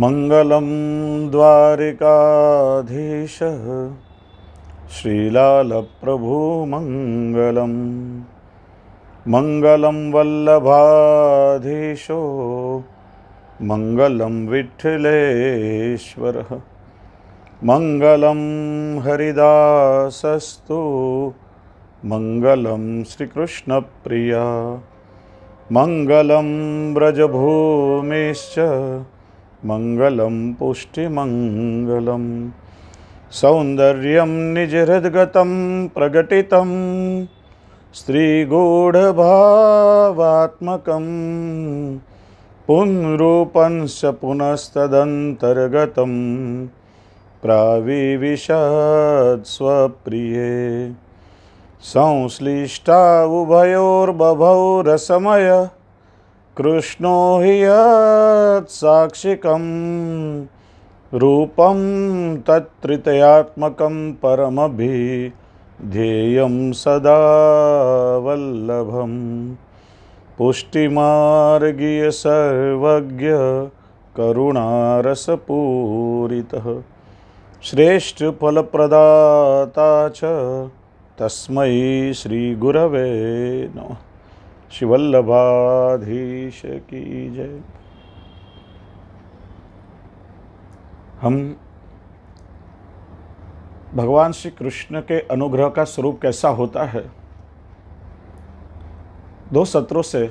मङ्गलं द्वारिकाधीशः श्रीलालप्रभुमङ्गलं मङ्गलं वल्लभाधीशो मङ्गलं विठ्ठलेश्वरः मङ्गलं हरिदासस्तु मङ्गलं श्रीकृष्णप्रिया मङ्गलं व्रजभूमिश्च मङ्गलं पुष्टिमङ्गलं सौन्दर्यं निजहृद्गतं प्रकटितं स्त्रीगूढभावात्मकं पुनरूपं च पुनस्तदन्तर्गतं प्राविविशत्स्वप्रिये संश्लिष्टा उभयोर्बभौ रसमय कृष्णो हि यत्साक्षिकं रूपं तत्त्रितयात्मकं परमभि सदा वल्लभं पुष्टिमार्गीयसर्वज्ञ करुणारसपूरितः श्रेष्ठफलप्रदाता च तस्मै श्रीगुरवे नमः शिवल्लभाधीश की जय हम भगवान श्री कृष्ण के अनुग्रह का स्वरूप कैसा होता है दो सत्रों से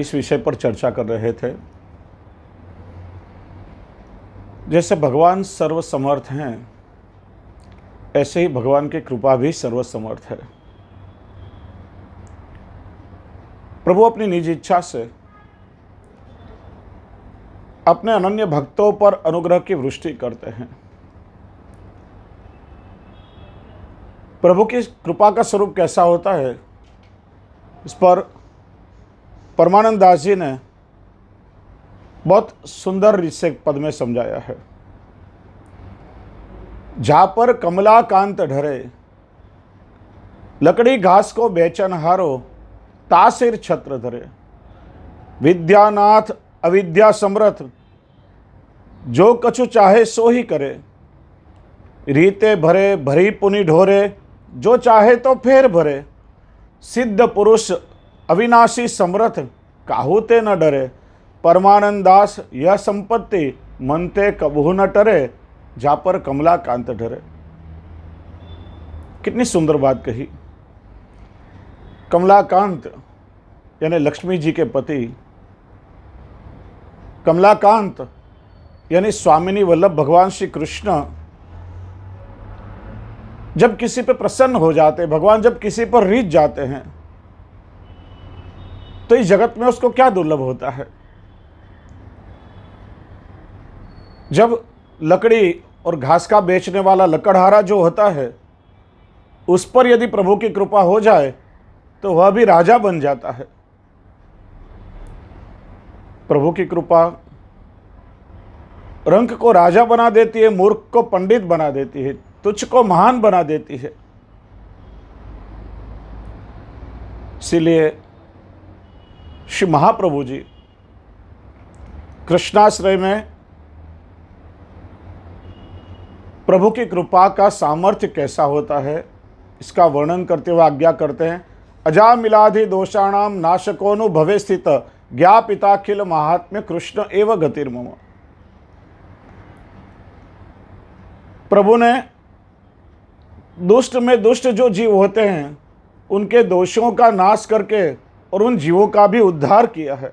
इस विषय पर चर्चा कर रहे थे जैसे भगवान सर्वसमर्थ हैं ऐसे ही भगवान की कृपा भी सर्वसमर्थ है प्रभु अपनी निज इच्छा से अपने अनन्य भक्तों पर अनुग्रह की वृष्टि करते हैं प्रभु की कृपा का स्वरूप कैसा होता है इस पर परमानंद दास जी ने बहुत सुंदर रीत पद में समझाया है जा पर कमला कांत ढरे लकड़ी घास को बेचन हारो तासिर छत्र धरे विद्यानाथ अविद्या समरथ जो कछु चाहे सो ही करे रीते भरे भरी पुनि ढोरे जो चाहे तो फेर भरे सिद्ध पुरुष अविनाशी समरथ काहूते न डरे परमानंद दास यह संपत्ति मनते कबू न टरे जा पर कमला कांत डरे कितनी सुंदर बात कही कमलाकांत यानी लक्ष्मी जी के पति कमलाकांत यानी स्वामिनी वल्लभ भगवान श्री कृष्ण जब किसी पर प्रसन्न हो जाते हैं भगवान जब किसी पर रीत जाते हैं तो इस जगत में उसको क्या दुर्लभ होता है जब लकड़ी और घास का बेचने वाला लकड़हारा जो होता है उस पर यदि प्रभु की कृपा हो जाए तो वह भी राजा बन जाता है प्रभु की कृपा रंक को राजा बना देती है मूर्ख को पंडित बना देती है तुच्छ को महान बना देती है इसीलिए श्री महाप्रभु जी कृष्णाश्रय में प्रभु की कृपा का सामर्थ्य कैसा होता है इसका वर्णन करते हुए आज्ञा करते हैं दोषाणाम नाशकोनु भवे स्थित ज्ञापिताखिल महात्म्य कृष्ण एवं गतिर्मम प्रभु ने दुष्ट में दुष्ट जो जीव होते हैं उनके दोषों का नाश करके और उन जीवों का भी उद्धार किया है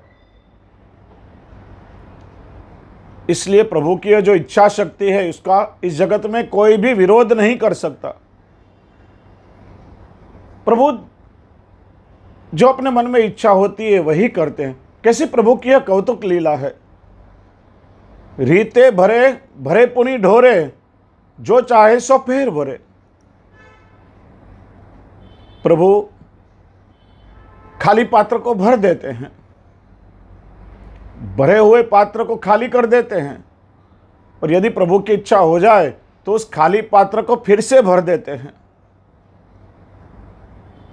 इसलिए प्रभु की जो इच्छा शक्ति है उसका इस जगत में कोई भी विरोध नहीं कर सकता प्रभु जो अपने मन में इच्छा होती है वही करते हैं कैसी प्रभु की यह कौतुक लीला है रीते भरे भरे पुनि ढोरे जो चाहे सो फेर भरे प्रभु खाली पात्र को भर देते हैं भरे हुए पात्र को खाली कर देते हैं और यदि प्रभु की इच्छा हो जाए तो उस खाली पात्र को फिर से भर देते हैं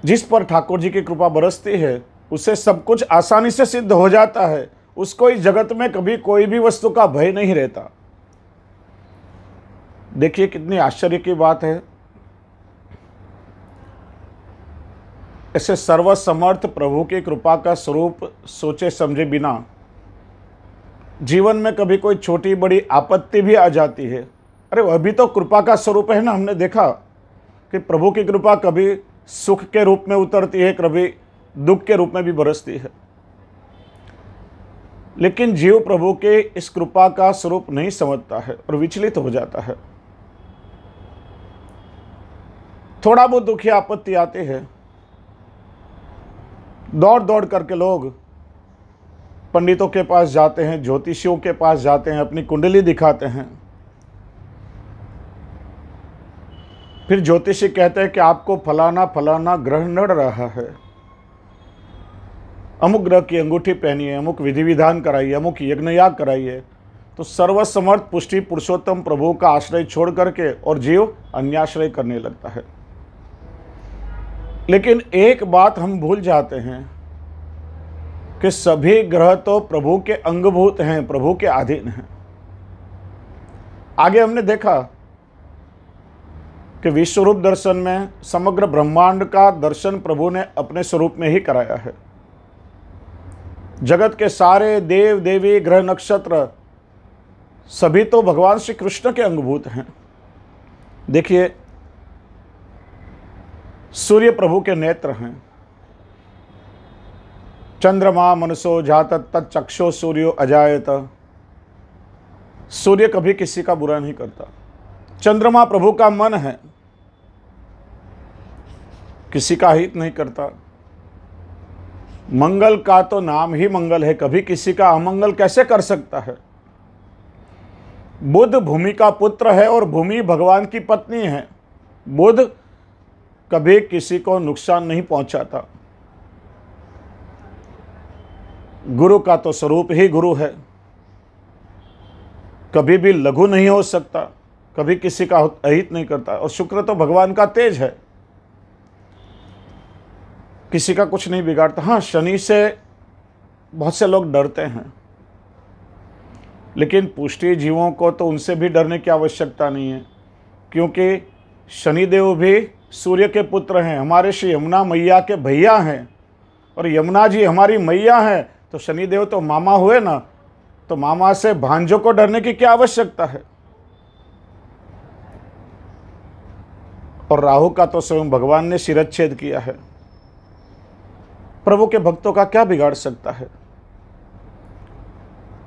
जिस पर ठाकुर जी की कृपा बरसती है उसे सब कुछ आसानी से सिद्ध हो जाता है उसको इस जगत में कभी कोई भी वस्तु का भय नहीं रहता देखिए कितनी आश्चर्य की बात है ऐसे सर्वसमर्थ प्रभु की कृपा का स्वरूप सोचे समझे बिना जीवन में कभी कोई छोटी बड़ी आपत्ति भी आ जाती है अरे अभी तो कृपा का स्वरूप है ना हमने देखा कि प्रभु की कृपा कभी सुख के रूप में उतरती है कभी दुख के रूप में भी बरसती है लेकिन जीव प्रभु के इस कृपा का स्वरूप नहीं समझता है और विचलित हो जाता है थोड़ा बहुत दुखी आपत्ति आते हैं दौड़ दौड़ करके लोग पंडितों के पास जाते हैं ज्योतिषियों के पास जाते हैं अपनी कुंडली दिखाते हैं फिर ज्योतिषी कहते हैं कि आपको फलाना फलाना ग्रह नड़ रहा है अमुक ग्रह की अंगूठी पहनिए अमुक विधि विधान कराइए अमुक यज्ञ याग कराइए तो सर्वसमर्थ पुष्टि पुरुषोत्तम प्रभु का आश्रय छोड़ करके और जीव अन्याश्रय करने लगता है लेकिन एक बात हम भूल जाते हैं कि सभी ग्रह तो प्रभु के अंगभूत हैं प्रभु के अधीन हैं आगे हमने देखा कि विश्व रूप दर्शन में समग्र ब्रह्मांड का दर्शन प्रभु ने अपने स्वरूप में ही कराया है जगत के सारे देव देवी ग्रह नक्षत्र सभी तो भगवान श्री कृष्ण के अंगभूत हैं देखिए सूर्य प्रभु के नेत्र हैं चंद्रमा मनसो तत् तत्चक्षो सूर्यो अजायत सूर्य कभी किसी का बुरा नहीं करता चंद्रमा प्रभु का मन है किसी का हित नहीं करता मंगल का तो नाम ही मंगल है कभी किसी का अमंगल कैसे कर सकता है बुद्ध भूमि का पुत्र है और भूमि भगवान की पत्नी है बुद्ध कभी किसी को नुकसान नहीं पहुंचाता गुरु का तो स्वरूप ही गुरु है कभी भी लघु नहीं हो सकता कभी किसी का अहित नहीं करता और शुक्र तो भगवान का तेज है किसी का कुछ नहीं बिगाड़ता हाँ शनि से बहुत से लोग डरते हैं लेकिन पुष्टि जीवों को तो उनसे भी डरने की आवश्यकता नहीं है क्योंकि शनिदेव भी सूर्य के पुत्र हैं हमारे श्री यमुना मैया के भैया हैं और यमुना जी हमारी मैया हैं तो शनिदेव तो मामा हुए ना तो मामा से भांजों को डरने की क्या आवश्यकता है और राहु का तो स्वयं भगवान ने शिरच्छेद किया है प्रभु के भक्तों का क्या बिगाड़ सकता है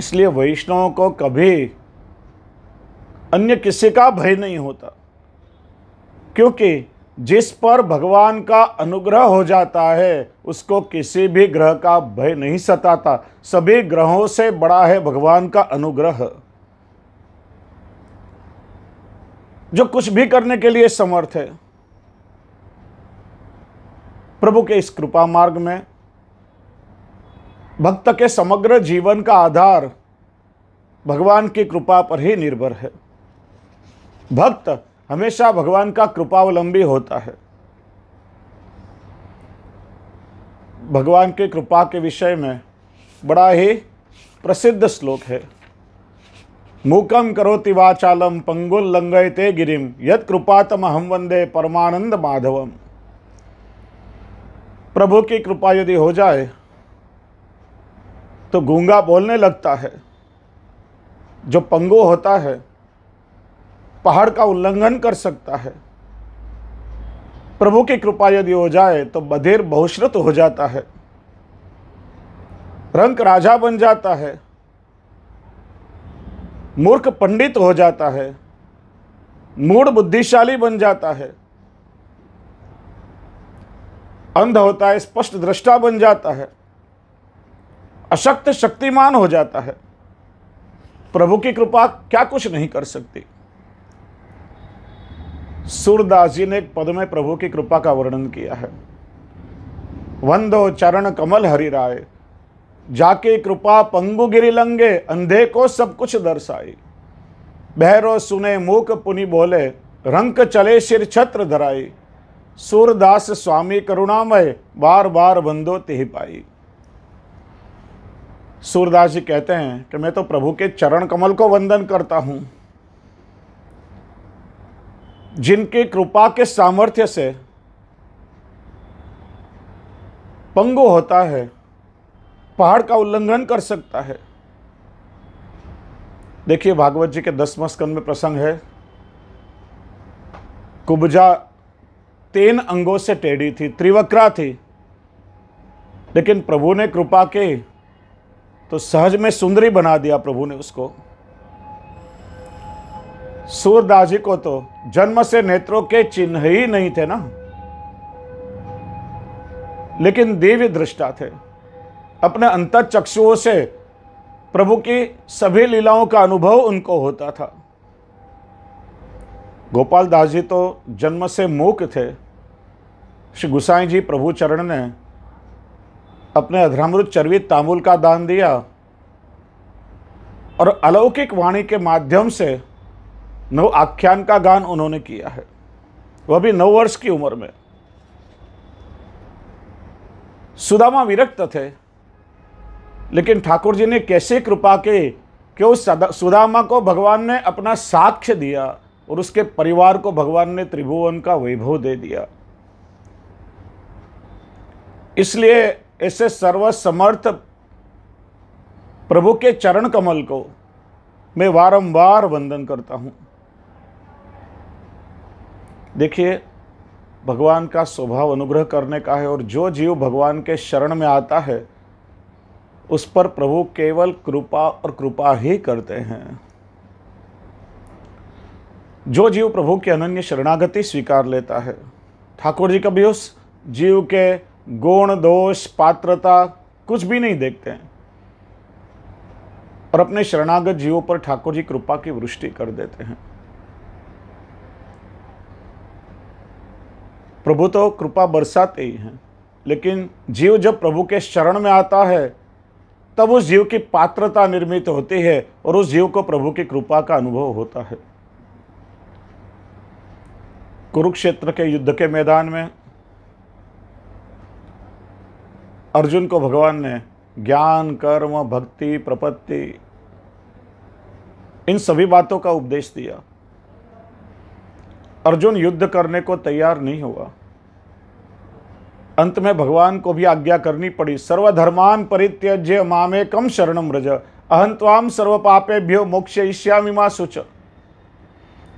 इसलिए वैष्णवों को कभी अन्य किसी का भय नहीं होता क्योंकि जिस पर भगवान का अनुग्रह हो जाता है उसको किसी भी ग्रह का भय नहीं सताता सभी ग्रहों से बड़ा है भगवान का अनुग्रह जो कुछ भी करने के लिए समर्थ है प्रभु के इस कृपा मार्ग में भक्त के समग्र जीवन का आधार भगवान की कृपा पर ही निर्भर है भक्त हमेशा भगवान का कृपावलंबी होता है भगवान की कृपा के विषय में बड़ा ही प्रसिद्ध श्लोक है मूकम करोति वाचालम पंगुल लंगयते गिरिम यत कृपातम हम वंदे परमानंद माधवम प्रभु की कृपा यदि हो जाए तो गूंगा बोलने लगता है जो पंगो होता है पहाड़ का उल्लंघन कर सकता है प्रभु की कृपा यदि हो जाए तो बधेर बहुश्रत हो जाता है रंक राजा बन जाता है मूर्ख पंडित हो जाता है मूढ़ बुद्धिशाली बन जाता है अंध होता है स्पष्ट दृष्टा बन जाता है अशक्त शक्तिमान हो जाता है प्रभु की कृपा क्या कुछ नहीं कर सकती सूरदास जी ने एक पद में प्रभु की कृपा का वर्णन किया है वंदो चरण कमल हरि राय जाके कृपा पंगु गिरी लंगे अंधे को सब कुछ दर्शाई बहरो सुने मूक पुनि बोले रंक चले सिर छत्र धराई सूरदास स्वामी करुणामय बार बार बंदो तिह पाई सूरदास जी कहते हैं कि मैं तो प्रभु के चरण कमल को वंदन करता हूं जिनकी कृपा के सामर्थ्य से पंगु होता है पहाड़ का उल्लंघन कर सकता है देखिए भागवत जी के दसम स्कंद में प्रसंग है कुबजा तीन अंगों से टेढ़ी थी त्रिवक्रा थी लेकिन प्रभु ने कृपा की तो सहज में सुंदरी बना दिया प्रभु ने उसको सूरदास जी को तो जन्म से नेत्रों के चिन्ह ही नहीं थे ना लेकिन दिव्य दृष्टा थे अपने अंतर चक्षुओं से प्रभु की सभी लीलाओं का अनुभव उनको होता था गोपाल दास जी तो जन्म से मूक थे श्री गुसाई जी प्रभु चरण ने अपने अधरामृत चर्वित तांबुल का दान दिया और अलौकिक वाणी के माध्यम से नव आख्यान का गान उन्होंने किया है वह भी नौ वर्ष की उम्र में सुदामा विरक्त थे लेकिन ठाकुर जी ने कैसे कृपा की कि उस सुदामा को भगवान ने अपना साक्ष्य दिया और उसके परिवार को भगवान ने त्रिभुवन का वैभव दे दिया इसलिए ऐसे सर्वसमर्थ प्रभु के चरण कमल को मैं वारंवार वंदन करता हूं देखिए भगवान का स्वभाव अनुग्रह करने का है और जो जीव भगवान के शरण में आता है उस पर प्रभु केवल कृपा और कृपा ही करते हैं जो जीव प्रभु की अनन्य शरणागति स्वीकार लेता है ठाकुर जी कभी उस जीव के गुण दोष पात्रता कुछ भी नहीं देखते हैं और अपने शरणागत जीवों पर ठाकुर जी कृपा की वृष्टि कर देते हैं प्रभु तो कृपा बरसाते ही हैं लेकिन जीव जब प्रभु के शरण में आता है तब उस जीव की पात्रता निर्मित होती है और उस जीव को प्रभु की कृपा का अनुभव होता है कुरुक्षेत्र के युद्ध के मैदान में अर्जुन को भगवान ने ज्ञान कर्म भक्ति प्रपत्ति इन सभी बातों का उपदेश दिया अर्जुन युद्ध करने को तैयार नहीं हुआ अंत में भगवान को भी आज्ञा करनी पड़ी सर्वधर्मान परित्यज्य मामे कम शरण रज अहंत्वाम सर्व पापेभ्यो मोक्ष ईश्यामी माँ सुच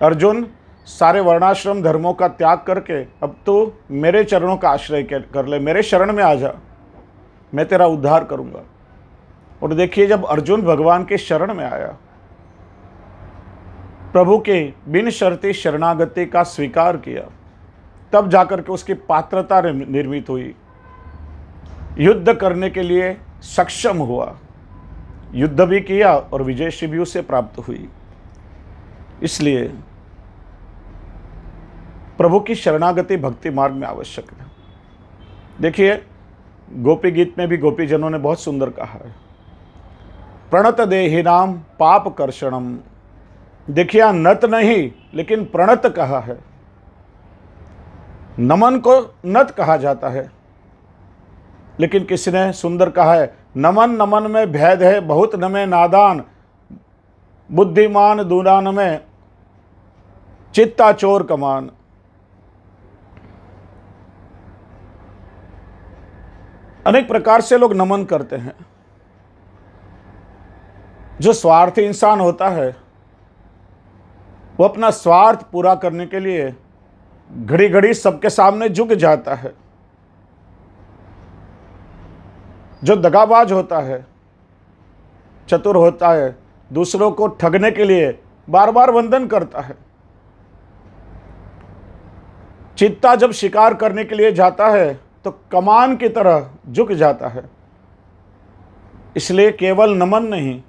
अर्जुन सारे वर्णाश्रम धर्मों का त्याग करके अब तो मेरे चरणों का आश्रय कर ले मेरे शरण में आ जा मैं तेरा उद्धार करूंगा और देखिए जब अर्जुन भगवान के शरण में आया प्रभु के बिन शर्ती शरणागति का स्वीकार किया तब जाकर के उसकी पात्रता निर्मित हुई युद्ध करने के लिए सक्षम हुआ युद्ध भी किया और विजय भी उसे प्राप्त हुई इसलिए प्रभु की शरणागति भक्ति मार्ग में आवश्यक है देखिए गोपी गीत में भी गोपीजनों ने बहुत सुंदर कहा है प्रणत देही नाम पाप कर्षणम देखिए नत नहीं लेकिन प्रणत कहा है नमन को नत कहा जाता है लेकिन किसी ने सुंदर कहा है नमन नमन में भेद है बहुत नमे नादान बुद्धिमान दूरान में चित्ता चोर कमान अनेक प्रकार से लोग नमन करते हैं जो स्वार्थी इंसान होता है वो अपना स्वार्थ पूरा करने के लिए घड़ी घड़ी सबके सामने झुक जाता है जो दगाबाज होता है चतुर होता है दूसरों को ठगने के लिए बार बार वंदन करता है चित्ता जब शिकार करने के लिए जाता है तो कमान की तरह झुक जाता है इसलिए केवल नमन नहीं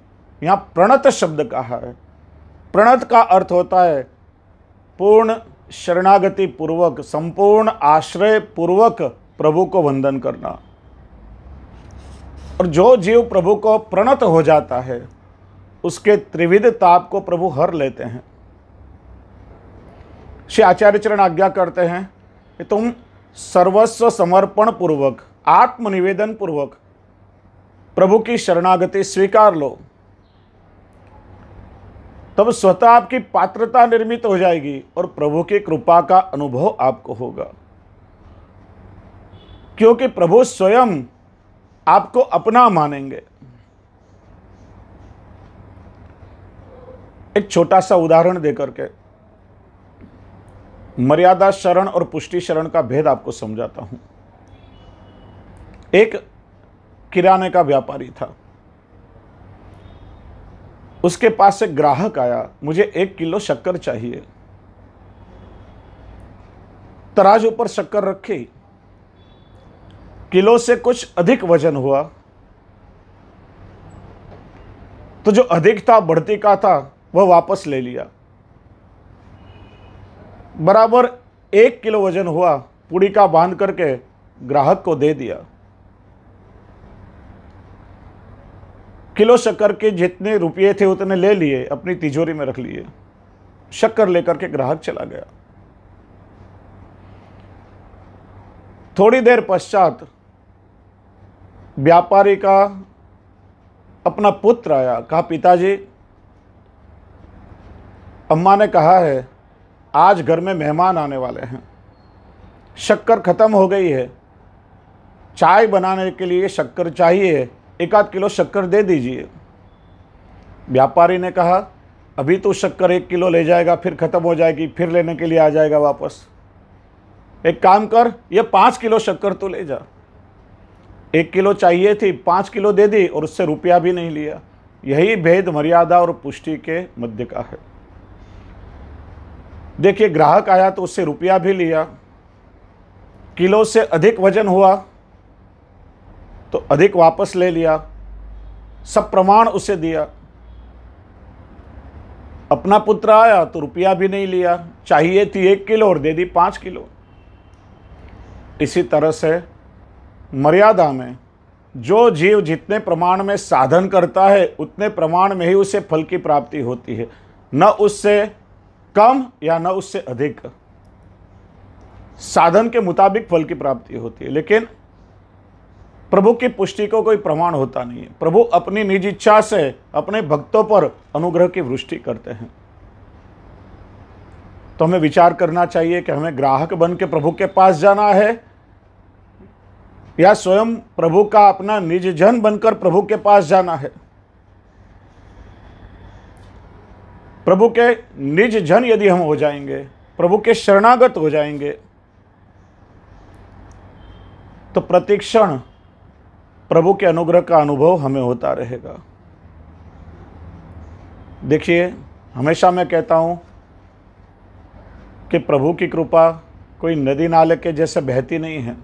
यहाँ प्रणत शब्द कहा है प्रणत का अर्थ होता है पूर्ण शरणागति पूर्वक संपूर्ण आश्रय पूर्वक प्रभु को वंदन करना और जो जीव प्रभु को प्रणत हो जाता है उसके त्रिविध ताप को प्रभु हर लेते हैं श्री आचार्य चरण आज्ञा करते हैं कि तुम सर्वस्व समर्पण पूर्वक आत्मनिवेदन पूर्वक प्रभु की शरणागति स्वीकार लो तब स्वतः आपकी पात्रता निर्मित हो जाएगी और प्रभु की कृपा का अनुभव आपको होगा क्योंकि प्रभु स्वयं आपको अपना मानेंगे एक छोटा सा उदाहरण देकर के मर्यादा शरण और पुष्टि शरण का भेद आपको समझाता हूं एक किराने का व्यापारी था उसके पास से ग्राहक आया मुझे एक किलो शक्कर चाहिए तराज ऊपर शक्कर रखी किलो से कुछ अधिक वजन हुआ तो जो अधिक था बढ़ती का था वह वापस ले लिया बराबर एक किलो वजन हुआ पुड़ी का बांध करके ग्राहक को दे दिया किलो शक्कर के जितने रुपये थे उतने ले लिए अपनी तिजोरी में रख लिए शक्कर लेकर के ग्राहक चला गया थोड़ी देर पश्चात व्यापारी का अपना पुत्र आया कहा पिताजी अम्मा ने कहा है आज घर में मेहमान आने वाले हैं शक्कर ख़त्म हो गई है चाय बनाने के लिए शक्कर चाहिए एक आध किलो शक्कर दे दीजिए व्यापारी ने कहा अभी तो शक्कर एक किलो ले जाएगा फिर ख़त्म हो जाएगी फिर लेने के लिए आ जाएगा वापस एक काम कर ये पाँच किलो शक्कर तो ले जा एक किलो चाहिए थी पाँच किलो दे दी और उससे रुपया भी नहीं लिया यही भेद मर्यादा और पुष्टि के मध्य का है देखिए ग्राहक आया तो उससे रुपया भी लिया किलो से अधिक वजन हुआ तो अधिक वापस ले लिया सब प्रमाण उसे दिया अपना पुत्र आया तो रुपया भी नहीं लिया चाहिए थी एक किलो और दे दी पाँच किलो इसी तरह से मर्यादा में जो जीव जितने प्रमाण में साधन करता है उतने प्रमाण में ही उसे फल की प्राप्ति होती है न उससे कम या न उससे अधिक साधन के मुताबिक फल की प्राप्ति होती है लेकिन प्रभु की पुष्टि को कोई प्रमाण होता नहीं है प्रभु अपनी निजी इच्छा से अपने भक्तों पर अनुग्रह की वृष्टि करते हैं तो हमें विचार करना चाहिए कि हमें ग्राहक बन के प्रभु के पास जाना है या स्वयं प्रभु का अपना निज जन बनकर प्रभु के पास जाना है प्रभु के निज जन यदि हम हो जाएंगे प्रभु के शरणागत हो जाएंगे तो प्रतिक्षण प्रभु के अनुग्रह का अनुभव हमें होता रहेगा देखिए हमेशा मैं कहता हूँ कि प्रभु की कृपा कोई नदी नाले के जैसे बहती नहीं है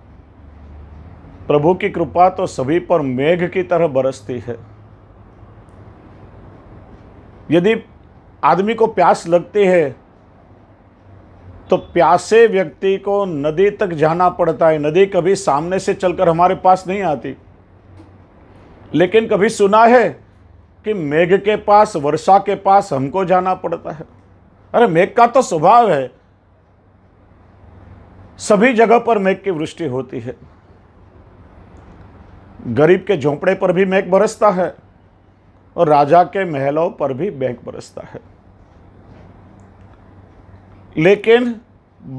प्रभु की कृपा तो सभी पर मेघ की तरह बरसती है यदि आदमी को प्यास लगती है तो प्यासे व्यक्ति को नदी तक जाना पड़ता है नदी कभी सामने से चलकर हमारे पास नहीं आती लेकिन कभी सुना है कि मेघ के पास वर्षा के पास हमको जाना पड़ता है अरे मेघ का तो स्वभाव है सभी जगह पर मेघ की वृष्टि होती है गरीब के झोंपड़े पर भी मेघ बरसता है और राजा के महलों पर भी बैंक बरसता है लेकिन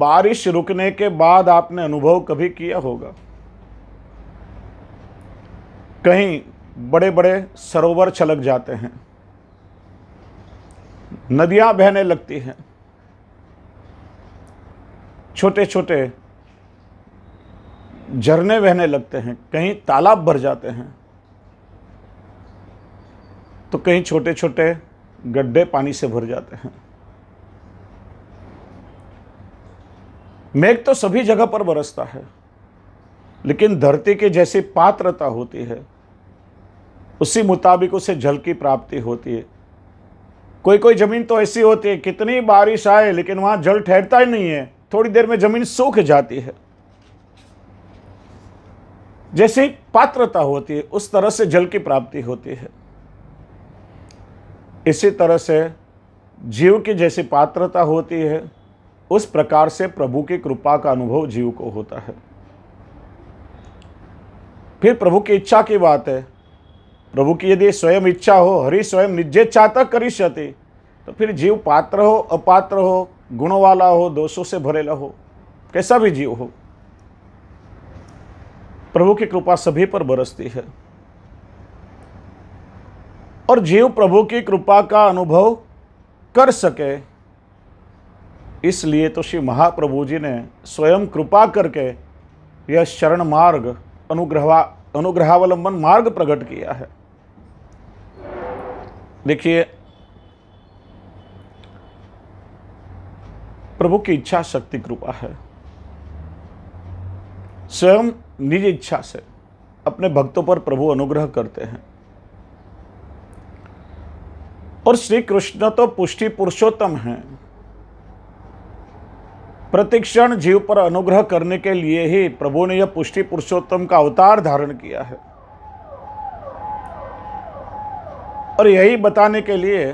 बारिश रुकने के बाद आपने अनुभव कभी किया होगा कहीं बड़े बड़े सरोवर छलक जाते हैं नदियां बहने लगती हैं छोटे छोटे झरने बहने लगते हैं कहीं तालाब भर जाते हैं तो कहीं छोटे छोटे गड्ढे पानी से भर जाते हैं मेघ तो सभी जगह पर बरसता है लेकिन धरती के जैसी पात्रता होती है उसी मुताबिक उसे जल की प्राप्ति होती है कोई कोई ज़मीन तो ऐसी होती है कितनी बारिश आए लेकिन वहां जल ठहरता ही नहीं है थोड़ी देर में ज़मीन सूख जाती है जैसी पात्रता होती है उस तरह से जल की प्राप्ति होती है इसी तरह से जीव की जैसी पात्रता होती है उस प्रकार से प्रभु की कृपा का अनुभव जीव को होता है फिर प्रभु की इच्छा की बात है प्रभु की यदि स्वयं इच्छा हो हरि स्वयं करी करिष्यति तो फिर जीव पात्र हो अपात्र हो गुणों वाला हो दोषों से भरेला हो कैसा भी जीव हो प्रभु की कृपा सभी पर बरसती है और जीव प्रभु की कृपा का अनुभव कर सके इसलिए तो श्री महाप्रभु जी ने स्वयं कृपा करके यह शरण मार्ग अनुग्रह अनुग्रहावलंबन मार्ग प्रकट किया है देखिए प्रभु की इच्छा शक्ति कृपा है स्वयं निज इच्छा से अपने भक्तों पर प्रभु अनुग्रह करते हैं और श्री कृष्ण तो पुष्टि पुरुषोत्तम हैं प्रतिक्षण जीव पर अनुग्रह करने के लिए ही प्रभु ने यह पुष्टि पुरुषोत्तम का अवतार धारण किया है और यही बताने के लिए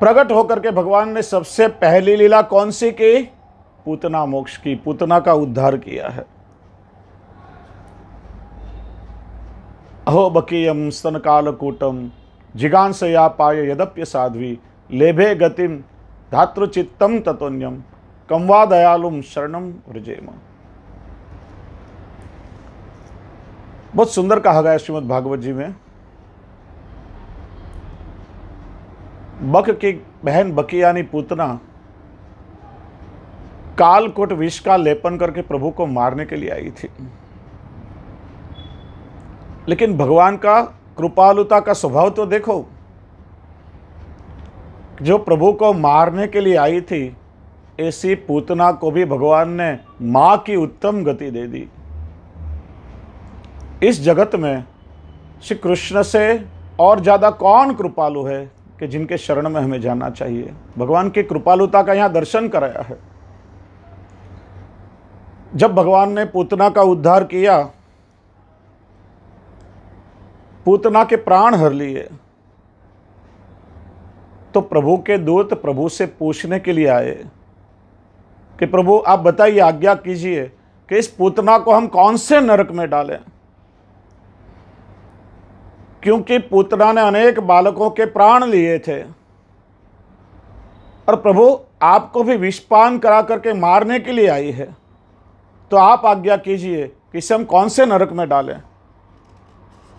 प्रकट होकर के भगवान ने सबसे पहली लीला कौन सी की पूतना मोक्ष की पूतना का उद्धार किया है अहो बकीयम कालकूटम जिगांसया पाय यद्य साध्वी लेभे गतिम धातृचित्तम तत्न्यम कमवा दयालुम शरणम वृजेम बहुत सुंदर कहा गया श्रीमद भागवत जी में बक की बहन बकी यानी पूतना कालकोट विष का लेपन करके प्रभु को मारने के लिए आई थी लेकिन भगवान का कृपालुता का स्वभाव तो देखो जो प्रभु को मारने के लिए आई थी ऐसी पूतना को भी भगवान ने मां की उत्तम गति दे दी इस जगत में श्री कृष्ण से और ज़्यादा कौन कृपालु है कि जिनके शरण में हमें जाना चाहिए भगवान की कृपालुता का यहाँ दर्शन कराया है जब भगवान ने पूतना का उद्धार किया पूतना के प्राण हर लिए तो प्रभु के दूत प्रभु से पूछने के लिए आए कि प्रभु आप बताइए आज्ञा कीजिए कि इस पूतना को हम कौन से नरक में डालें क्योंकि पूतना ने अनेक बालकों के प्राण लिए थे और प्रभु आपको भी विषपान करा करके मारने के लिए आई है तो आप आज्ञा कीजिए कि इसे हम कौन से नरक में डालें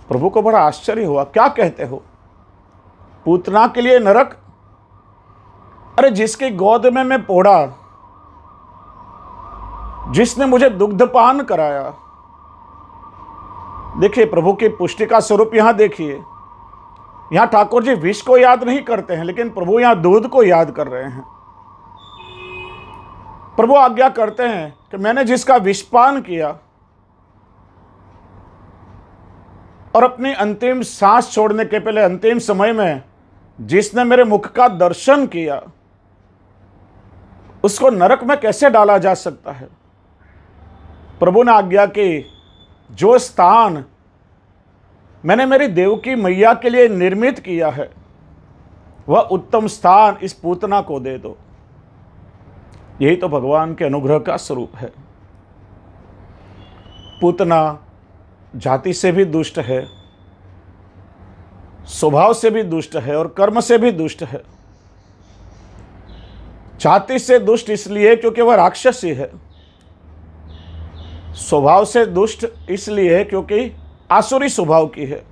प्रभु को बड़ा आश्चर्य हुआ क्या कहते हो पूतना के लिए नरक अरे जिसकी गोद में मैं पोड़ा जिसने मुझे दुग्धपान कराया देखिए प्रभु की पुष्टि का स्वरूप यहां देखिए यहां ठाकुर जी विष को याद नहीं करते हैं लेकिन प्रभु यहां दूध को याद कर रहे हैं प्रभु आज्ञा करते हैं कि मैंने जिसका विषपान किया और अपनी अंतिम सांस छोड़ने के पहले अंतिम समय में जिसने मेरे मुख का दर्शन किया उसको नरक में कैसे डाला जा सकता है प्रभु ने आज्ञा की जो स्थान मैंने मेरी देव की मैया के लिए निर्मित किया है वह उत्तम स्थान इस पूतना को दे दो यही तो भगवान के अनुग्रह का स्वरूप है पूतना जाति से भी दुष्ट है स्वभाव से भी दुष्ट है और कर्म से भी दुष्ट है जाति से दुष्ट इसलिए क्योंकि वह राक्षसी है स्वभाव से दुष्ट इसलिए है क्योंकि आसुरी स्वभाव की है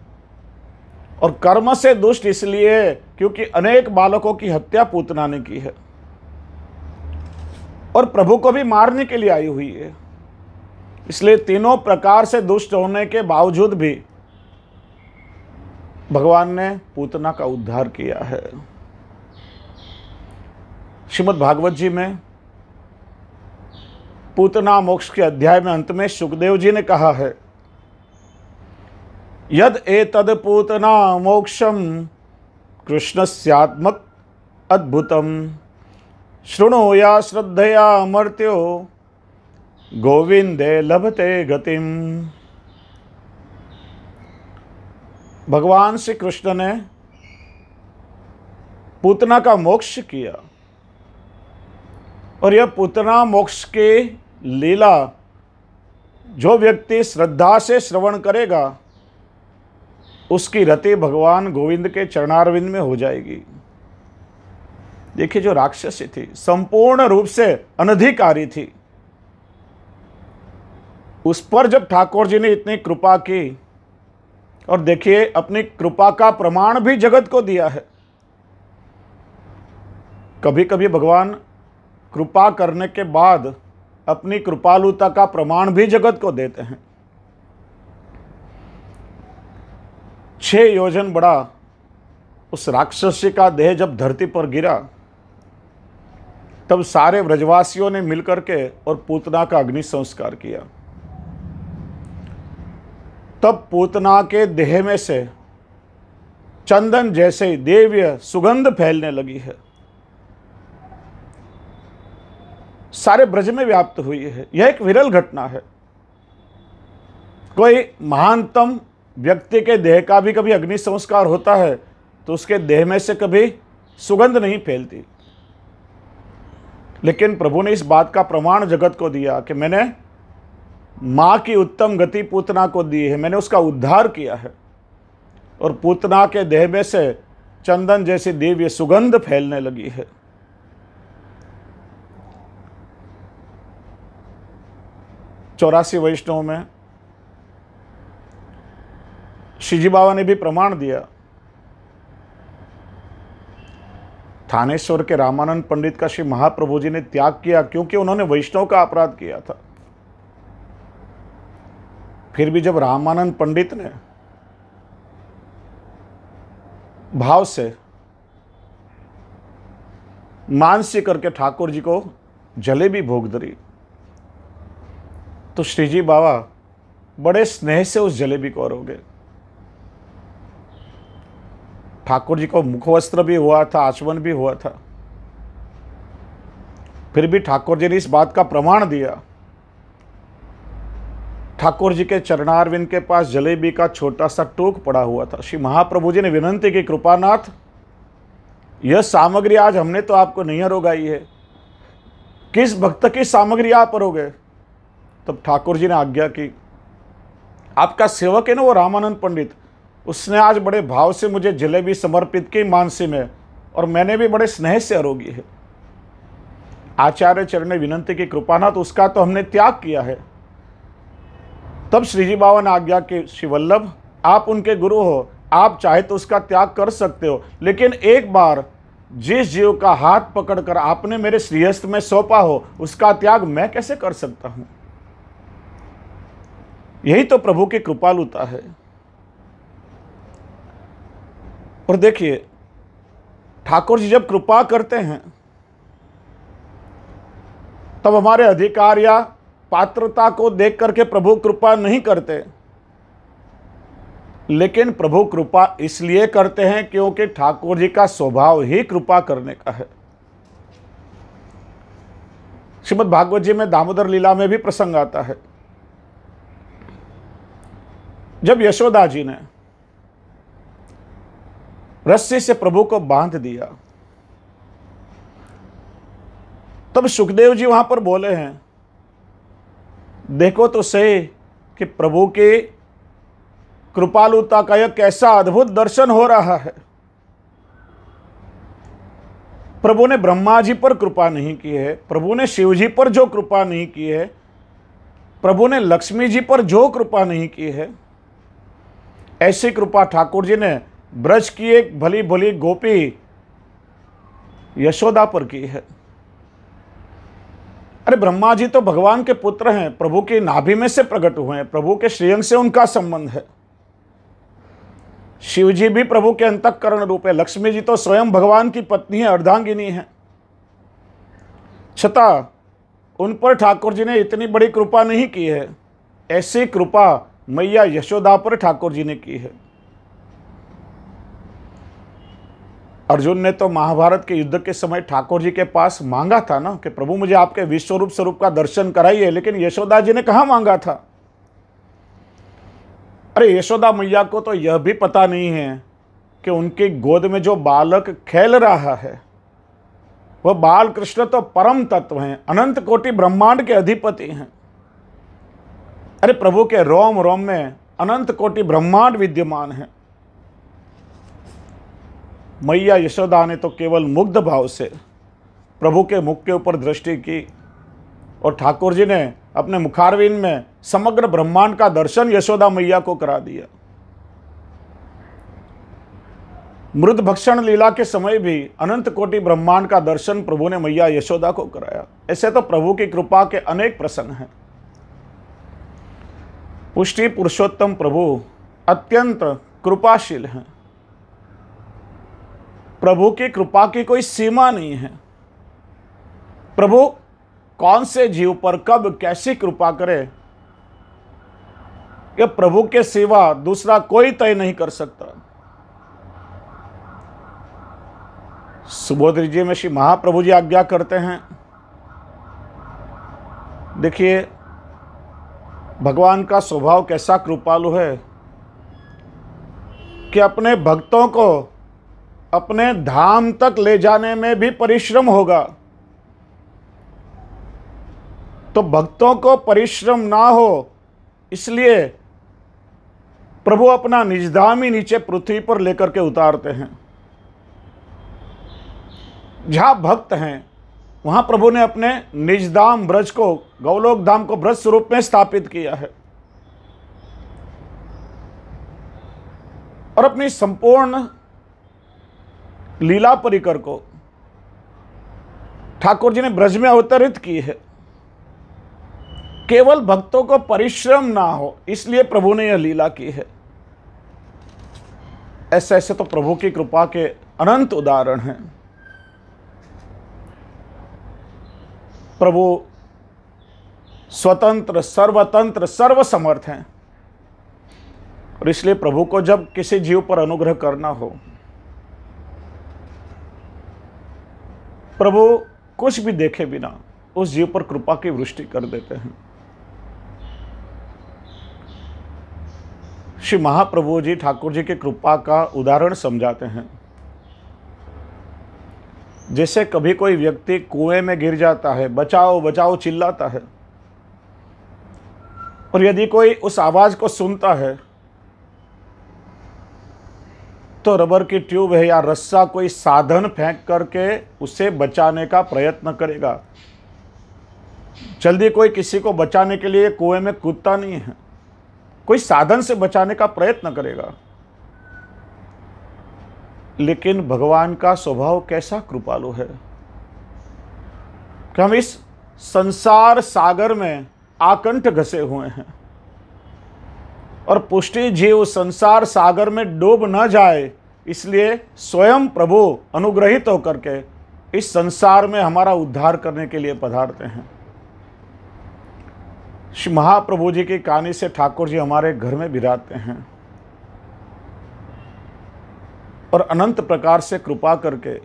और कर्म से दुष्ट इसलिए क्योंकि अनेक बालकों की हत्या पूतना ने की है और प्रभु को भी मारने के लिए आई हुई है इसलिए तीनों प्रकार से दुष्ट होने के बावजूद भी भगवान ने पूतना का उद्धार किया है श्रीमद भागवत जी में पूतना मोक्ष के अध्याय में अंत में सुखदेव जी ने कहा है यद ए तद पूतना मोक्षम सत्मक अद्भुतम श्रृणु या श्रद्धया मर्त्यो गोविंदे लभते गतिम भगवान श्री कृष्ण ने पूतना का मोक्ष किया और यह पूतना मोक्ष की लीला जो व्यक्ति श्रद्धा से श्रवण करेगा उसकी रति भगवान गोविंद के चरणारविंद में हो जाएगी देखिए जो राक्षसी थी संपूर्ण रूप से अनधिकारी थी उस पर जब ठाकुर जी ने इतनी कृपा की और देखिए अपनी कृपा का प्रमाण भी जगत को दिया है कभी कभी भगवान कृपा करने के बाद अपनी कृपालुता का प्रमाण भी जगत को देते हैं छः योजन बड़ा उस राक्षसी का देह जब धरती पर गिरा तब सारे व्रजवासियों ने मिलकर के और पूतना का अग्नि संस्कार किया तब पूतना के देह में से चंदन जैसे देव्य सुगंध फैलने लगी है सारे ब्रज में व्याप्त हुई है यह एक विरल घटना है कोई महानतम व्यक्ति के देह का भी कभी अग्नि संस्कार होता है तो उसके देह में से कभी सुगंध नहीं फैलती लेकिन प्रभु ने इस बात का प्रमाण जगत को दिया कि मैंने माँ की उत्तम गति पूतना को दी है मैंने उसका उद्धार किया है और पूतना के देह में से चंदन जैसी दिव्य सुगंध फैलने लगी है चौरासी वैष्णव में शिजी बाबा ने भी प्रमाण दिया थानेश्वर के रामानंद पंडित का श्री महाप्रभु जी ने त्याग किया क्योंकि उन्होंने वैष्णव का अपराध किया था फिर भी जब रामानंद पंडित ने भाव से मानसी करके ठाकुर जी को जलेबी भोग दी तो श्री जी बाबा बड़े स्नेह से उस जलेबी को अरोगे ठाकुर जी को मुखवस्त्र भी हुआ था आचमन भी हुआ था फिर भी ठाकुर जी ने इस बात का प्रमाण दिया ठाकुर जी के चरणारविंद के पास जलेबी का छोटा सा टोक पड़ा हुआ था श्री महाप्रभु जी ने विनंती की कृपानाथ यह सामग्री आज हमने तो आपको नहीं हरोगाई है किस भक्त की सामग्री आप हरोगे तब ठाकुर जी ने आज्ञा की आपका सेवक है ना वो रामानंद पंडित उसने आज बड़े भाव से मुझे जलेबी समर्पित की मानसी में और मैंने भी बड़े स्नेह से अरोगी है आचार्य चरण ने विनंती की कृपानाथ तो उसका तो हमने त्याग किया है तब श्रीजी बाबा ने आज्ञा के शिवल्लभ आप उनके गुरु हो आप चाहे तो उसका त्याग कर सकते हो लेकिन एक बार जिस जीव का हाथ पकड़कर आपने मेरे श्रीहस्त में सौंपा हो उसका त्याग मैं कैसे कर सकता हूं यही तो प्रभु की कृपालुता है और देखिए ठाकुर जी जब कृपा करते हैं तब हमारे अधिकार या पात्रता को देख करके प्रभु कृपा नहीं करते लेकिन प्रभु कृपा इसलिए करते हैं क्योंकि ठाकुर जी का स्वभाव ही कृपा करने का है श्रीमद भागवत जी में दामोदर लीला में भी प्रसंग आता है जब यशोदा जी ने रस्सी से प्रभु को बांध दिया तब सुखदेव जी वहां पर बोले हैं देखो तो सही कि प्रभु के कृपालुता का यह कैसा अद्भुत दर्शन हो रहा है प्रभु ने ब्रह्मा जी पर कृपा नहीं की है प्रभु ने शिव जी पर जो कृपा नहीं की है प्रभु ने लक्ष्मी जी पर जो कृपा नहीं की है ऐसी कृपा ठाकुर जी ने ब्रज की एक भली भली गोपी यशोदा पर की है अरे ब्रह्मा जी तो भगवान के पुत्र हैं प्रभु के नाभि में से प्रकट हुए हैं प्रभु के श्रेयंग से उनका संबंध है शिव जी भी प्रभु के अंतकरण रूप है लक्ष्मी जी तो स्वयं भगवान की पत्नी है अर्धांगिनी है छता उन पर ठाकुर जी ने इतनी बड़ी कृपा नहीं की है ऐसी कृपा मैया यशोदा पर ठाकुर जी ने की है अर्जुन ने तो महाभारत के युद्ध के समय ठाकुर जी के पास मांगा था ना कि प्रभु मुझे आपके विश्वरूप स्वरूप का दर्शन कराइए लेकिन यशोदा जी ने कहा मांगा था अरे यशोदा मैया को तो यह भी पता नहीं है कि उनकी गोद में जो बालक खेल रहा है वह बाल कृष्ण तो परम तत्व हैं अनंत कोटि ब्रह्मांड के अधिपति हैं अरे प्रभु के रोम रोम में अनंत कोटि ब्रह्मांड विद्यमान हैं मैया यशोदा ने तो केवल मुग्ध भाव से प्रभु के मुख के ऊपर दृष्टि की और ठाकुर जी ने अपने मुखारविन में समग्र ब्रह्मांड का दर्शन यशोदा मैया को करा दिया मृद भक्षण लीला के समय भी अनंत कोटि ब्रह्मांड का दर्शन प्रभु ने मैया यशोदा को कराया ऐसे तो प्रभु की कृपा के अनेक प्रसंग हैं पुष्टि पुरुषोत्तम प्रभु अत्यंत कृपाशील हैं प्रभु की कृपा की कोई सीमा नहीं है प्रभु कौन से जीव पर कब कैसी कृपा करे यह प्रभु के सिवा दूसरा कोई तय नहीं कर सकता सुबोध जी में श्री महाप्रभु जी आज्ञा करते हैं देखिए भगवान का स्वभाव कैसा कृपालु है कि अपने भक्तों को अपने धाम तक ले जाने में भी परिश्रम होगा तो भक्तों को परिश्रम ना हो इसलिए प्रभु अपना निज धाम ही नीचे पृथ्वी पर लेकर के उतारते हैं जहाँ भक्त हैं वहाँ प्रभु ने अपने निज धाम ब्रज को गौलोक धाम को ब्रज स्वरूप में स्थापित किया है और अपनी संपूर्ण लीला परिकर को ठाकुर जी ने ब्रज में अवतरित की है केवल भक्तों को परिश्रम ना हो इसलिए प्रभु ने यह लीला की है ऐसे ऐसे तो प्रभु की कृपा के अनंत उदाहरण हैं प्रभु स्वतंत्र सर्वतंत्र सर्वसमर्थ हैं और इसलिए प्रभु को जब किसी जीव पर अनुग्रह करना हो प्रभु कुछ भी देखे बिना उस जीव पर कृपा की वृष्टि कर देते हैं श्री महाप्रभु जी ठाकुर जी के कृपा का उदाहरण समझाते हैं जैसे कभी कोई व्यक्ति कुएं में गिर जाता है बचाओ बचाओ चिल्लाता है और यदि कोई उस आवाज़ को सुनता है तो रबर की ट्यूब है या रस्सा कोई साधन फेंक करके उसे बचाने का प्रयत्न करेगा जल्दी कोई किसी को बचाने के लिए कुएं में कूदता नहीं है कोई साधन से बचाने का प्रयत्न करेगा लेकिन भगवान का स्वभाव कैसा कृपालु है कि हम इस संसार सागर में आकंठ घसे हुए हैं और पुष्टि जीव संसार सागर में डूब न जाए इसलिए स्वयं प्रभु अनुग्रहित होकर के इस संसार में हमारा उद्धार करने के लिए पधारते हैं श्री महाप्रभु जी की कहानी से ठाकुर जी हमारे घर में बिराते हैं और अनंत प्रकार से कृपा करके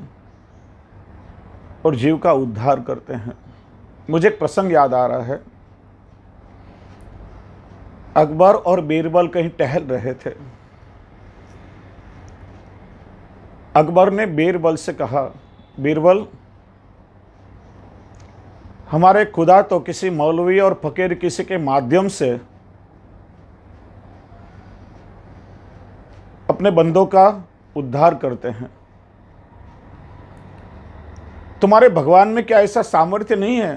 और जीव का उद्धार करते हैं मुझे एक प्रसंग याद आ रहा है अकबर और बीरबल कहीं टहल रहे थे अकबर ने बीरबल से कहा बीरबल हमारे खुदा तो किसी मौलवी और फकीर किसी के माध्यम से अपने बंदों का उद्धार करते हैं तुम्हारे भगवान में क्या ऐसा सामर्थ्य नहीं है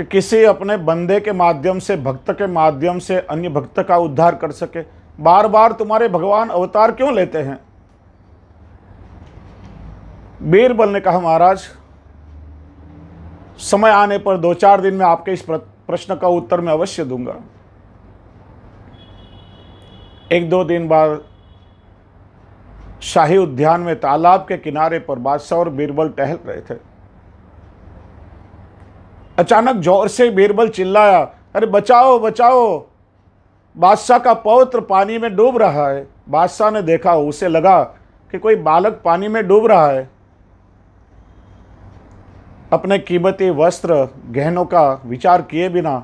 कि किसी अपने बंदे के माध्यम से भक्त के माध्यम से अन्य भक्त का उद्धार कर सके बार बार तुम्हारे भगवान अवतार क्यों लेते हैं बीरबल ने कहा महाराज समय आने पर दो चार दिन में आपके इस प्रश्न का उत्तर मैं अवश्य दूंगा एक दो दिन बाद शाही उद्यान में तालाब के किनारे पर बादशाह और बीरबल टहल रहे थे अचानक जोर से बीरबल चिल्लाया अरे बचाओ बचाओ बादशाह का पौत्र पानी में डूब रहा है बादशाह ने देखा उसे लगा कि कोई बालक पानी में डूब रहा है अपने कीमती वस्त्र गहनों का विचार किए बिना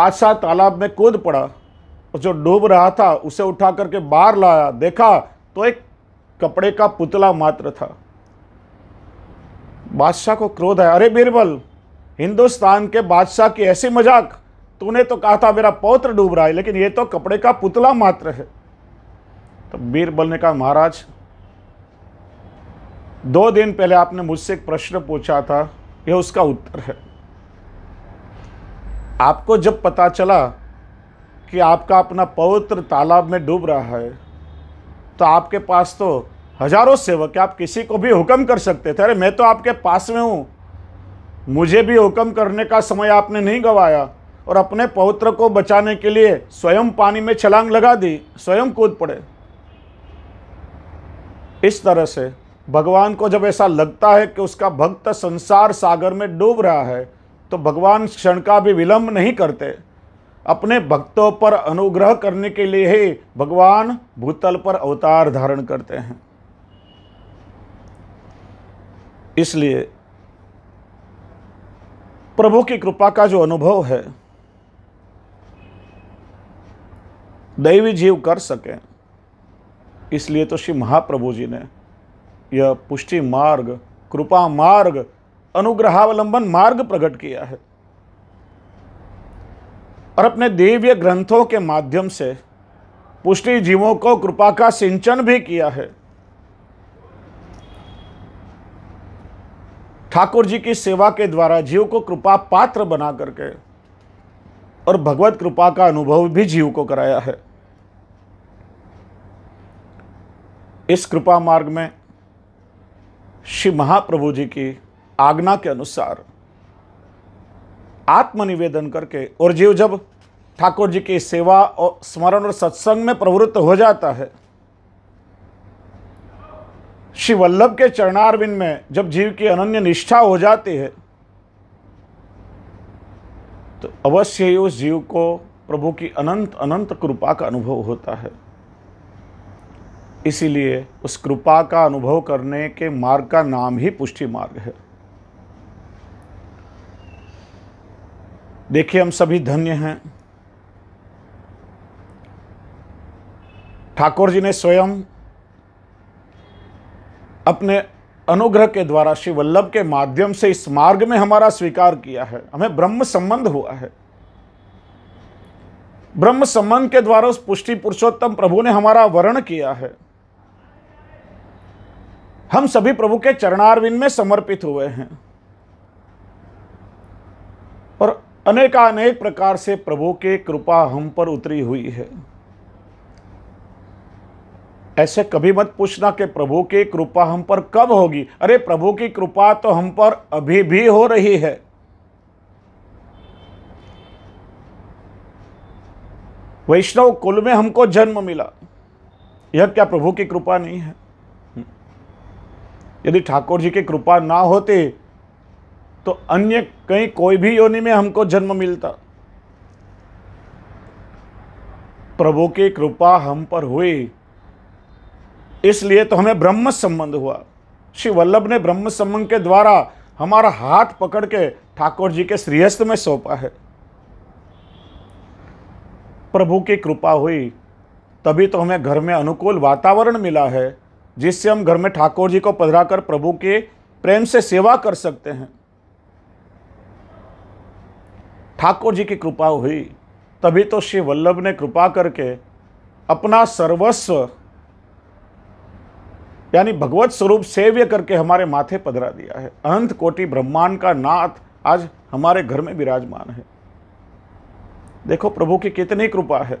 बादशाह तालाब में कूद पड़ा और जो डूब रहा था उसे उठा करके बाहर लाया देखा तो एक कपड़े का पुतला मात्र था बादशाह को क्रोध आया अरे बीरबल हिंदुस्तान के बादशाह की ऐसी मजाक तूने तो कहा था मेरा पौत्र डूब रहा है लेकिन ये तो कपड़े का पुतला मात्र है तो बीरबल ने कहा महाराज दो दिन पहले आपने मुझसे एक प्रश्न पूछा था यह उसका उत्तर है आपको जब पता चला कि आपका अपना पौत्र तालाब में डूब रहा है तो आपके पास तो हजारों सेवक आप किसी को भी हुक्म कर सकते थे अरे मैं तो आपके पास में हूं मुझे भी हुक्म करने का समय आपने नहीं गवाया और अपने पौत्र को बचाने के लिए स्वयं पानी में छलांग लगा दी स्वयं कूद पड़े इस तरह से भगवान को जब ऐसा लगता है कि उसका भक्त संसार सागर में डूब रहा है तो भगवान क्षण का भी विलंब नहीं करते अपने भक्तों पर अनुग्रह करने के लिए ही भगवान भूतल पर अवतार धारण करते हैं इसलिए प्रभु की कृपा का जो अनुभव है दैवी जीव कर सके इसलिए तो श्री महाप्रभु जी ने यह पुष्टि मार्ग कृपा मार्ग अनुग्रहावलंबन मार्ग प्रकट किया है और अपने दिव्य ग्रंथों के माध्यम से पुष्टि जीवों को कृपा का सिंचन भी किया है ठाकुर जी की सेवा के द्वारा जीव को कृपा पात्र बना करके और भगवत कृपा का अनुभव भी जीव को कराया है इस कृपा मार्ग में श्री महाप्रभु जी की आज्ञा के अनुसार आत्मनिवेदन करके और जीव जब ठाकुर जी की सेवा और स्मरण और सत्संग में प्रवृत्त हो जाता है श्री वल्लभ के चरणारविन में जब जीव की अनन्य निष्ठा हो जाती है तो अवश्य ही उस जीव को प्रभु की अनंत अनंत कृपा का अनुभव होता है इसीलिए उस कृपा का अनुभव करने के मार्ग का नाम ही पुष्टि मार्ग है देखिए हम सभी धन्य हैं ठाकुर जी ने स्वयं अपने अनुग्रह के द्वारा श्री वल्लभ के माध्यम से इस मार्ग में हमारा स्वीकार किया है हमें ब्रह्म संबंध हुआ है ब्रह्म संबंध के द्वारा उस पुष्टि पुरुषोत्तम प्रभु ने हमारा वर्ण किया है हम सभी प्रभु के चरणारविंद में समर्पित हुए हैं और अनेक प्रकार से प्रभु के कृपा हम पर उतरी हुई है ऐसे कभी मत पूछना कि प्रभु की कृपा हम पर कब होगी अरे प्रभु की कृपा तो हम पर अभी भी हो रही है वैष्णव कुल में हमको जन्म मिला यह क्या प्रभु की कृपा नहीं है यदि ठाकुर जी की कृपा ना होती तो अन्य कहीं कोई भी योनि में हमको जन्म मिलता प्रभु की कृपा हम पर हुई इसलिए तो हमें ब्रह्म संबंध हुआ श्री वल्लभ ने ब्रह्म संबंध के द्वारा हमारा हाथ पकड़ के ठाकुर जी के श्रीहस्त में सौंपा है प्रभु की कृपा हुई तभी तो हमें घर में अनुकूल वातावरण मिला है जिससे हम घर में ठाकुर जी को पधराकर प्रभु के प्रेम से सेवा कर सकते हैं ठाकुर जी की कृपा हुई तभी तो श्री वल्लभ ने कृपा करके अपना सर्वस्व यानी भगवत स्वरूप सेव्य करके हमारे माथे पधरा दिया है अनंत कोटि ब्रह्मांड का नाथ आज हमारे घर में विराजमान है देखो प्रभु की कितनी कृपा है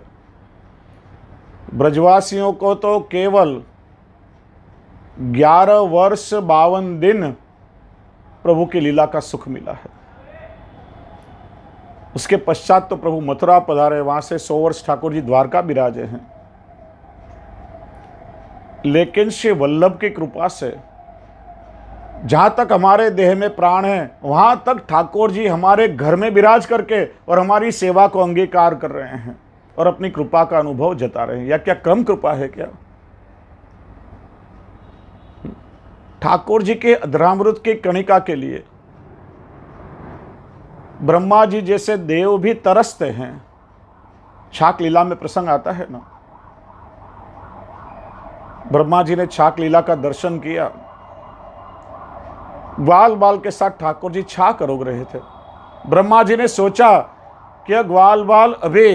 ब्रजवासियों को तो केवल ग्यारह वर्ष बावन दिन प्रभु की लीला का सुख मिला है उसके पश्चात तो प्रभु मथुरा पधारे वहां से सौ वर्ष ठाकुर जी द्वारका विराजे हैं लेकिन श्री वल्लभ की कृपा से जहाँ तक हमारे देह में प्राण है वहाँ तक ठाकुर जी हमारे घर में विराज करके और हमारी सेवा को अंगीकार कर रहे हैं और अपनी कृपा का अनुभव जता रहे हैं या क्या कम कृपा है क्या ठाकुर जी के अधरामृत की कणिका के लिए ब्रह्मा जी जैसे देव भी तरसते हैं छाक लीला में प्रसंग आता है ना ब्रह्मा जी ने छाक लीला का दर्शन किया ग्वाल बाल के साथ ठाकुर जी छाक रोग रहे थे ब्रह्मा जी ने सोचा कि ग्वाल बाल अभी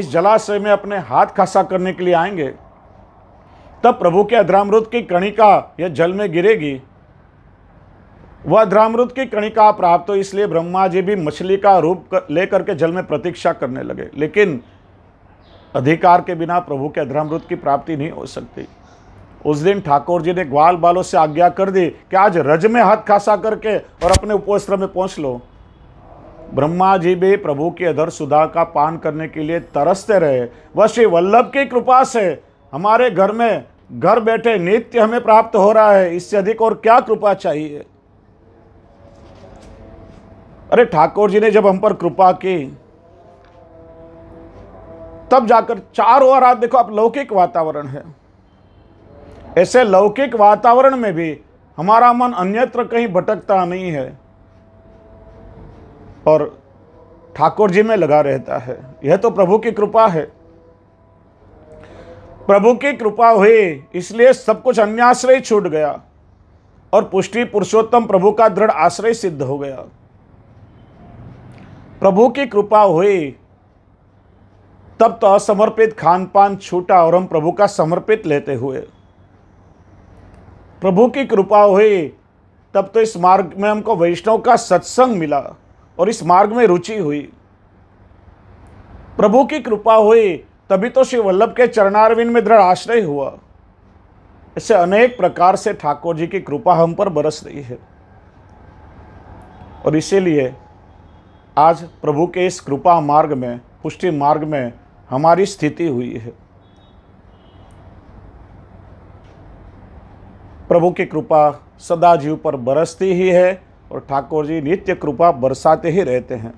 इस जलाशय में अपने हाथ खासा करने के लिए आएंगे तब प्रभु के अध्रामृत की कणिका यह जल में गिरेगी वह अध्रामृत की कणिका प्राप्त हो इसलिए ब्रह्मा जी भी मछली का रूप कर, लेकर के जल में प्रतीक्षा करने लगे लेकिन अधिकार के बिना प्रभु के अध्रामृत की प्राप्ति नहीं हो सकती उस दिन ठाकुर जी ने ग्वाल बालों से आज्ञा कर दी कि आज रज में हाथ खासा करके और अपने उपवस्त्र में पहुंच लो ब्रह्मा जी भी प्रभु के अधर सुधा का पान करने के लिए तरसते रहे वह श्री वल्लभ की कृपा से हमारे घर में घर बैठे नित्य हमें प्राप्त हो रहा है इससे अधिक और क्या कृपा चाहिए अरे ठाकुर जी ने जब हम पर कृपा की तब जाकर चारों ओर आप देखो आप लौकिक वातावरण है ऐसे लौकिक वातावरण में भी हमारा मन अन्यत्र कहीं भटकता नहीं है और ठाकुर जी में लगा रहता है यह तो प्रभु की कृपा है प्रभु की कृपा हुई इसलिए सब कुछ अन्याश्रय छूट गया और पुष्टि पुरुषोत्तम प्रभु का दृढ़ आश्रय सिद्ध हो गया प्रभु की कृपा हुई तब तो असमर्पित खान पान छूटा और हम प्रभु का समर्पित लेते हुए प्रभु की कृपा हुई तब तो इस मार्ग में हमको वैष्णव का सत्संग मिला और इस मार्ग में रुचि हुई प्रभु की कृपा हुई तभी तो श्री वल्लभ के चरणारविंद में दृढ़ आश्रय हुआ ऐसे अनेक प्रकार से ठाकुर जी की कृपा हम पर बरस रही है और इसीलिए आज प्रभु के इस कृपा मार्ग में पुष्टि मार्ग में हमारी स्थिति हुई है प्रभु की कृपा सदा जीव पर बरसती ही है और ठाकुर जी नित्य कृपा बरसाते ही रहते हैं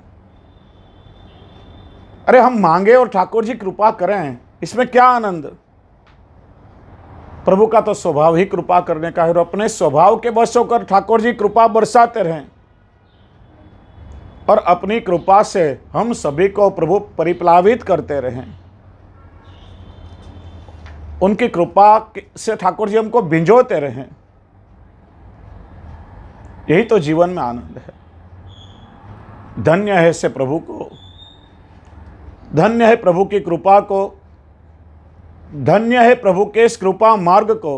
अरे हम मांगे और ठाकुर जी कृपा करें इसमें क्या आनंद प्रभु का तो स्वभाव ही कृपा करने का है और अपने स्वभाव के बस होकर ठाकुर जी कृपा बरसाते रहें और अपनी कृपा से हम सभी को प्रभु परिप्लावित करते रहें उनकी कृपा से ठाकुर जी हमको भिंजोते रहें यही तो जीवन में आनंद है धन्य है से प्रभु को धन्य है प्रभु की कृपा को धन्य है प्रभु के इस कृपा मार्ग को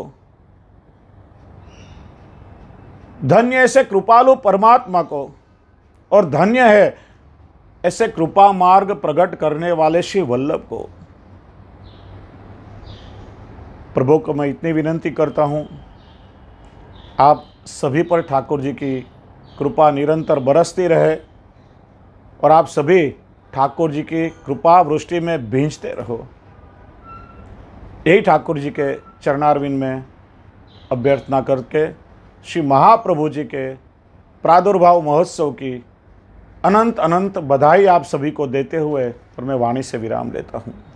धन्य ऐसे कृपालु परमात्मा को और धन्य है ऐसे कृपा मार्ग प्रकट करने वाले श्री वल्लभ को प्रभु को मैं इतनी विनती करता हूँ आप सभी पर ठाकुर जी की कृपा निरंतर बरसती रहे और आप सभी ठाकुर जी की कृपा वृष्टि में भींचते रहो यही ठाकुर जी के चरणारविंद में अभ्यर्थना करके श्री महाप्रभु जी के प्रादुर्भाव महोत्सव की अनंत अनंत बधाई आप सभी को देते हुए और मैं वाणी से विराम लेता हूँ